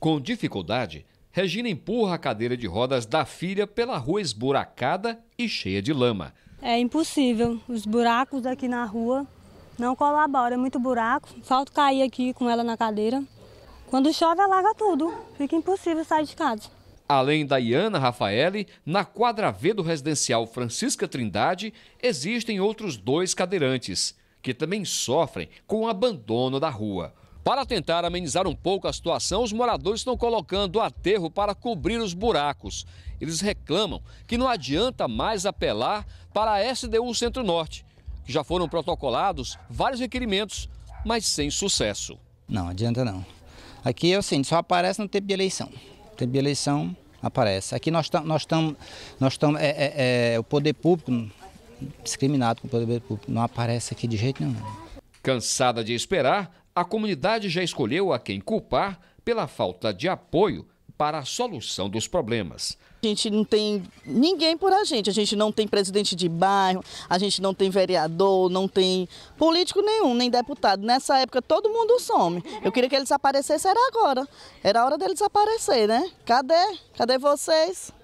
Com dificuldade, Regina empurra a cadeira de rodas da filha pela rua esburacada e cheia de lama. É impossível. Os buracos aqui na rua não colaboram, é muito buraco. Falta cair aqui com ela na cadeira. Quando chove, alaga tudo. Fica impossível sair de casa. Além da Iana Rafaele, na quadra V do residencial Francisca Trindade, existem outros dois cadeirantes, que também sofrem com o abandono da rua. Para tentar amenizar um pouco a situação, os moradores estão colocando aterro para cobrir os buracos. Eles reclamam que não adianta mais apelar para a SDU Centro-Norte, que já foram protocolados vários requerimentos, mas sem sucesso. Não adianta não. Aqui é assim, só aparece no tempo de eleição. No tempo de eleição aparece. Aqui nós estamos, nós estamos, nós estamos, é, é, é, o poder público discriminado com o poder público não aparece aqui de jeito nenhum. Cansada de esperar, a comunidade já escolheu a quem culpar pela falta de apoio para a solução dos problemas. A gente não tem ninguém por a gente, a gente não tem presidente de bairro, a gente não tem vereador, não tem político nenhum, nem deputado. Nessa época todo mundo some. Eu queria que eles aparecessem, era agora. Era hora deles aparecer, né? Cadê? Cadê vocês?